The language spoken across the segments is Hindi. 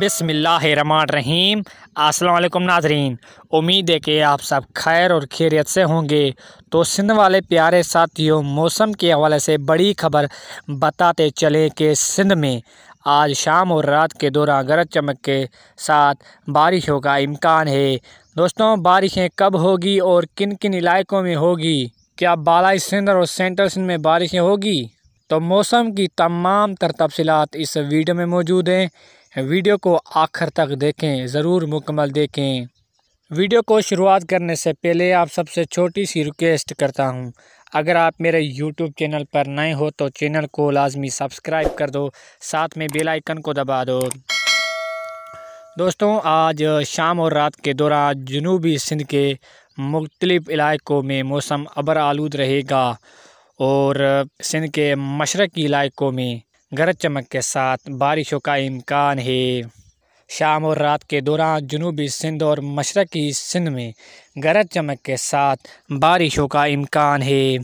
बिसमीम असल नाजरीन उम्मीद है कि आप सब खैर और खैरियत से होंगे तो सिंध वाले प्यारे साथियों मौसम के हवाले से बड़ी खबर बताते चले कि सिंध में आज शाम और रात के दौरान गरज चमक के साथ बारिश होगा इम्कान है दोस्तों बारिशें कब होगी और किन किन इलाकों में होगी क्या बालाई सिंध और सेंट्रल सिंध में बारिशें होगी तो मौसम की तमाम तर तफसलत इस वीडियो में मौजूद हैं वीडियो को आखिर तक देखें ज़रूर मुकम्मल देखें वीडियो को शुरुआत करने से पहले आप सबसे छोटी सी रिक्वेस्ट करता हूं अगर आप मेरे यूट्यूब चैनल पर नए हो तो चैनल को लाजमी सब्सक्राइब कर दो साथ में बेल आइकन को दबा दो दोस्तों आज शाम और रात के दौरान जनूबी सिंध के मुख्तलिफ़ इलाकों में मौसम अबर आलूद रहेगा और सिंध के मशरक़ी इलाकों में गरज चमक के साथ बारिशों का इम्कान है शाम और रात के दौरान जनूबी सिंध और मशरक़ी सिंध में गरज चमक के साथ बारिशों का इम्कान है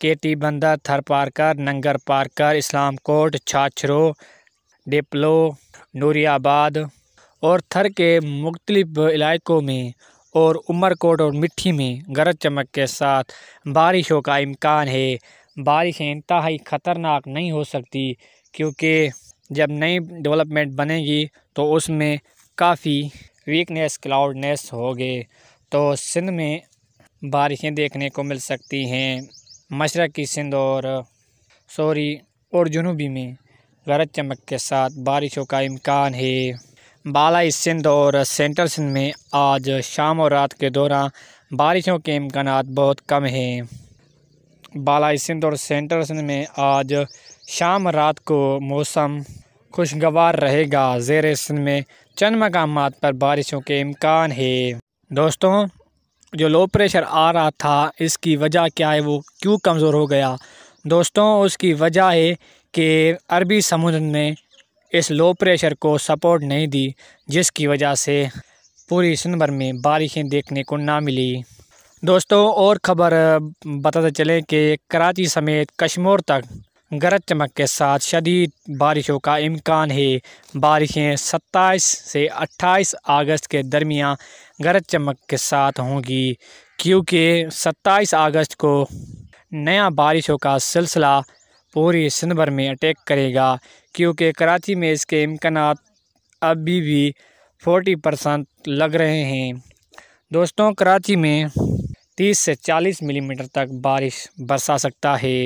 केटी बंदर थर पारकर नंगर पारकर इस्लाम कोट छाछरो डिप्लो नूरियाबाद और थर के मुख्तलिफ इलाकों में और उमरकोट और मिट्टी में गरज चमक के साथ बारिशों का इम्कान है बारिशें इंतहाई ख़तरनाक नहीं हो सकती क्योंकि जब नई डेवलपमेंट बनेगी तो उसमें काफ़ी वीकनेस क्लाउडनेस होगे तो सिंध में बारिशें देखने को मिल सकती हैं मशरक़ी सिंध और सॉरी और जनूबी में गरज चमक के साथ बारिशों का इम्कान है बालाई सिंध और सेंट्रल सिंध में आज शाम और रात के दौरान बारिशों के इम्कान बहुत कम हैं बालाई सिंध और सेंटर सिंध में आज शाम रात को मौसम खुशगवार रहेगा जेर सिंध में चंद मकाम पर बारिशों के इम्कान है दोस्तों जो लो प्रेशर आ रहा था इसकी वजह क्या है वो क्यों कमज़ोर हो गया दोस्तों उसकी वजह है कि अरबी समुद्र ने इस लो प्रेशर को सपोर्ट नहीं दी जिसकी वजह से पूरी सिंध भर में बारिशें देखने को ना मिली दोस्तों और ख़बर बताते चलें कि कराची समेत कश्मीर तक गरज चमक के साथ शदीद बारिशों का इम्कान है बारिशें 27 से 28 अगस्त के दरमियान गरज चमक के साथ होंगी क्योंकि 27 अगस्त को नया बारिशों का सिलसिला पूरी सिंधर में अटैक करेगा क्योंकि कराची में इसके इम्कान अभी भी 40 परसेंट लग रहे हैं दोस्तों कराची में 30 से 40 मिलीमीटर तक बारिश बरसा सकता है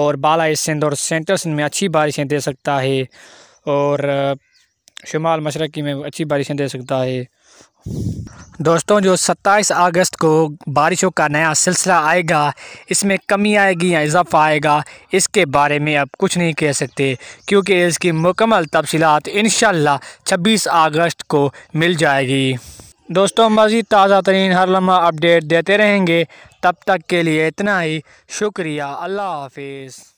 और बाला सिंध और सेंट्रल सिंध में अच्छी बारिशें दे सकता है और शुमाल मशरक़ी में अच्छी बारिशें दे सकता है दोस्तों जो 27 अगस्त को बारिशों का नया सिलसिला आएगा इसमें कमी आएगी या इजाफा आएगा इसके बारे में अब कुछ नहीं कह सकते क्योंकि इसकी मुकम्मल तफसीत इन 26 अगस्त को मिल जाएगी दोस्तों मज़ीद ताज़ा तरीन हर लम्हा अपडेट देते रहेंगे तब तक के लिए इतना ही शुक्रिया अल्लाह हाफिज़